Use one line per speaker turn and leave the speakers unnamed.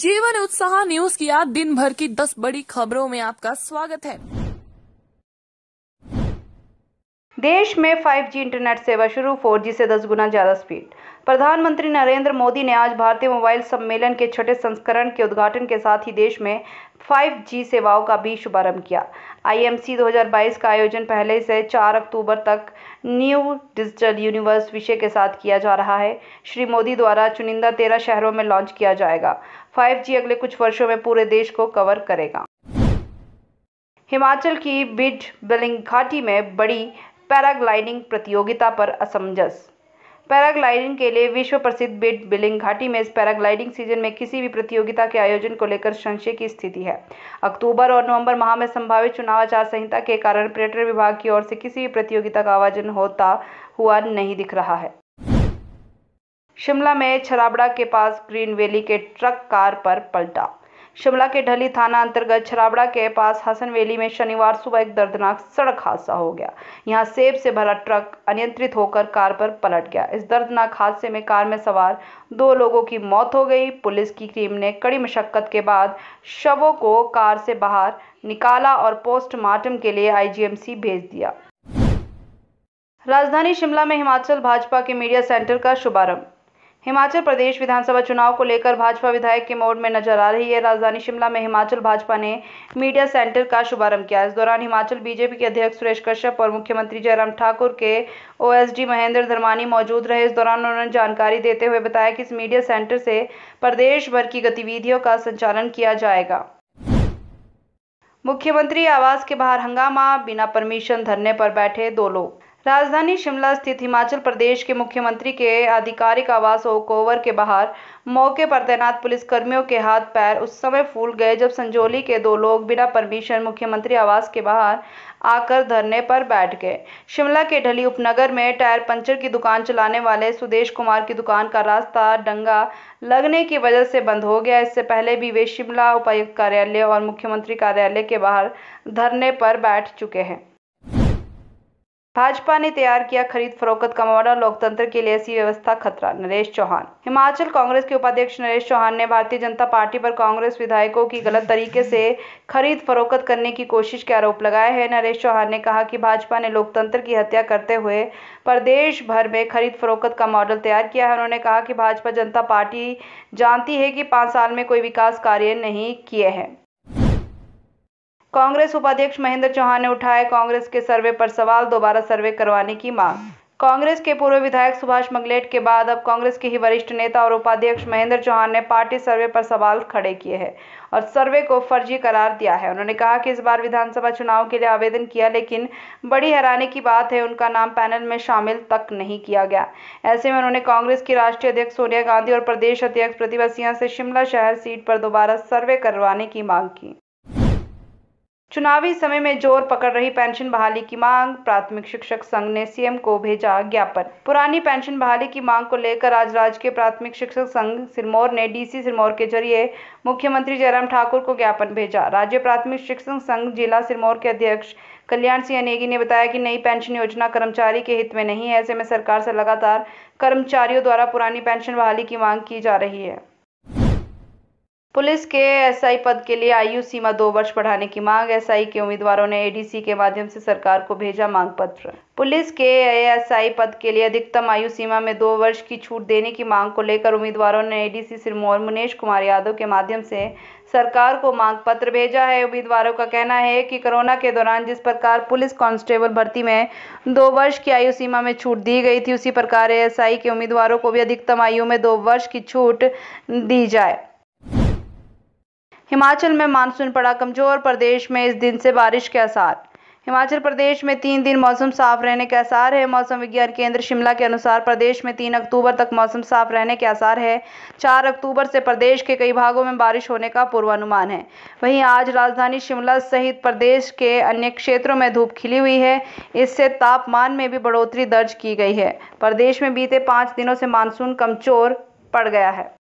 जीवन उत्साह न्यूज की आज दिन भर की दस बड़ी खबरों में आपका स्वागत है देश में 5G इंटरनेट सेवा शुरू 4G से 10 गुना ज़्यादा स्पीड प्रधानमंत्री नरेंद्र मोदी ने आज भारतीय मोबाइल सम्मेलन के छठे संस्करण के उद्घाटन के साथ ही देश में 5G सेवाओं का भी शुभारंभ किया आईएमसी 2022 का आयोजन पहले से 4 अक्टूबर तक न्यू डिजिटल यूनिवर्स विषय के साथ किया जा रहा है श्री मोदी द्वारा चुनिंदा तेरह शहरों में लॉन्च किया जाएगा 5G अगले कुछ वर्षों में पूरे देश को कवर करेगा हिमाचल की बिड बिलिंग घाटी में बड़ी पैराग्लाइडिंग प्रतियोगिता पर असमंजस पैराग्लाइडिंग के लिए विश्व प्रसिद्ध बिड बिलिंग घाटी में इस पैराग्लाइडिंग सीजन में किसी भी प्रतियोगिता के आयोजन को लेकर संशय की स्थिति है अक्टूबर और नवंबर माह में संभावित चुनाव आचार संहिता के कारण पर्यटन विभाग की ओर से किसी भी प्रतियोगिता का आयोजन होता हुआ नहीं दिख रहा है शिमला में छराबड़ा के पास ग्रीन वैली के ट्रक कार पर पलटा शिमला के ढली थाना अंतर्गत छराबड़ा के पास हसन वैली में शनिवार सुबह एक दर्दनाक सड़क हादसा हो गया यहां सेब से भरा ट्रक अनियंत्रित होकर कार पर पलट गया इस दर्दनाक हादसे में कार में सवार दो लोगों की मौत हो गई पुलिस की टीम ने कड़ी मशक्कत के बाद शवों को कार से बाहर निकाला और पोस्टमार्टम के लिए आईजीएमसी भेज दिया राजधानी शिमला में हिमाचल भाजपा के मीडिया सेंटर का शुभारंभ हिमाचल प्रदेश विधानसभा चुनाव को लेकर भाजपा विधायक के मोड में नजर आ रही है राजधानी शिमला में हिमाचल भाजपा ने मीडिया सेंटर का शुभारंभ किया इस दौरान हिमाचल बीजेपी के अध्यक्ष सुरेश कश्यप और मुख्यमंत्री जयराम ठाकुर के ओएसडी महेंद्र धर्मानी मौजूद रहे इस दौरान उन्होंने जानकारी देते हुए बताया कि इस मीडिया सेंटर से प्रदेश भर की गतिविधियों का संचालन किया जाएगा मुख्यमंत्री आवास के बाहर हंगामा बिना परमिशन धरने पर बैठे दो लोग राजधानी शिमला स्थित हिमाचल प्रदेश के मुख्यमंत्री के आधिकारिक आवास ओकओवर के बाहर मौके पर तैनात पुलिसकर्मियों के हाथ पैर उस समय फूल गए जब संजोली के दो लोग बिना परमिशन मुख्यमंत्री आवास के बाहर आकर धरने पर बैठ गए शिमला के ढली उपनगर में टायर पंचर की दुकान चलाने वाले सुदेश कुमार की दुकान का रास्ता डंगा लगने की वजह से बंद हो गया इससे पहले भी वे शिमला उपायुक्त कार्यालय और मुख्यमंत्री कार्यालय के बाहर धरने पर बैठ चुके हैं भाजपा ने तैयार किया खरीद फरोख्त का मॉडल लोकतंत्र के लिए ऐसी व्यवस्था खतरा नरेश चौहान हिमाचल कांग्रेस के उपाध्यक्ष नरेश चौहान ने भारतीय जनता पार्टी पर कांग्रेस विधायकों की गलत तरीके से खरीद फरोख्त करने की कोशिश के आरोप लगाए हैं नरेश चौहान ने कहा कि भाजपा ने लोकतंत्र की हत्या करते हुए प्रदेश भर में खरीद फरोख्त का मॉडल तैयार किया है उन्होंने कहा कि भाजपा जनता पार्टी जानती है कि पाँच साल में कोई विकास कार्य नहीं किए हैं कांग्रेस उपाध्यक्ष महेंद्र चौहान ने उठाए कांग्रेस के सर्वे पर सवाल दोबारा सर्वे करवाने की मांग कांग्रेस के पूर्व विधायक सुभाष मंगलेट के बाद अब कांग्रेस के ही वरिष्ठ नेता और उपाध्यक्ष महेंद्र चौहान ने पार्टी सर्वे पर सवाल खड़े किए हैं और सर्वे को फर्जी करार दिया है उन्होंने कहा कि इस बार विधानसभा चुनाव के लिए आवेदन किया लेकिन बड़ी हैरानी की बात है उनका नाम पैनल में शामिल तक नहीं किया गया ऐसे में उन्होंने कांग्रेस की राष्ट्रीय अध्यक्ष सोनिया गांधी और प्रदेश अध्यक्ष प्रतिभा सिंह से शिमला शहर सीट पर दोबारा सर्वे करवाने की मांग की चुनावी समय में जोर पकड़ रही पेंशन बहाली की मांग प्राथमिक शिक्षक संघ ने सीएम को भेजा ज्ञापन पुरानी पेंशन बहाली की मांग को लेकर आज राज्य के प्राथमिक शिक्षक संघ सिरमौर ने डीसी सिरमौर के जरिए मुख्यमंत्री जयराम ठाकुर को ज्ञापन भेजा राज्य प्राथमिक शिक्षक संघ जिला सिरमौर के अध्यक्ष कल्याण सिंह नेगी ने बताया कि नई पेंशन योजना कर्मचारी के हित में नहीं है ऐसे में सरकार से लगातार कर्मचारियों द्वारा पुरानी पेंशन बहाली की मांग की जा रही है पुलिस के एसआई पद के लिए आयु सीमा दो वर्ष बढ़ाने की मांग एसआई के उम्मीदवारों ने एडीसी के माध्यम से सरकार को भेजा मांग पत्र पुलिस के एएसआई पद के लिए अधिकतम आयु सीमा में दो वर्ष की छूट देने की मांग को लेकर उम्मीदवारों ने एडीसी सिरमौर मुनेश कुमार यादव के माध्यम से सरकार को मांग पत्र भेजा है उम्मीदवारों का कहना है कि कोरोना के दौरान जिस प्रकार पुलिस कांस्टेबल भर्ती में दो वर्ष की आयु सीमा में छूट दी गई थी उसी प्रकार एएसआई के उम्मीदवारों को भी अधिकतम आयु में दो वर्ष की छूट दी जाए हिमाचल में मानसून पड़ा कमज़ोर प्रदेश में इस दिन से बारिश के आसार हिमाचल प्रदेश में तीन दिन मौसम साफ रहने के आसार है मौसम विज्ञान केंद्र शिमला के अनुसार प्रदेश में तीन अक्टूबर तक मौसम साफ रहने के आसार है चार अक्टूबर से प्रदेश के कई भागों में बारिश होने का पूर्वानुमान है वहीं आज राजधानी शिमला सहित प्रदेश के अन्य क्षेत्रों में धूप खिली हुई है इससे तापमान में भी बढ़ोतरी दर्ज की गई है प्रदेश में बीते पाँच दिनों से मानसून कमजोर पड़ गया है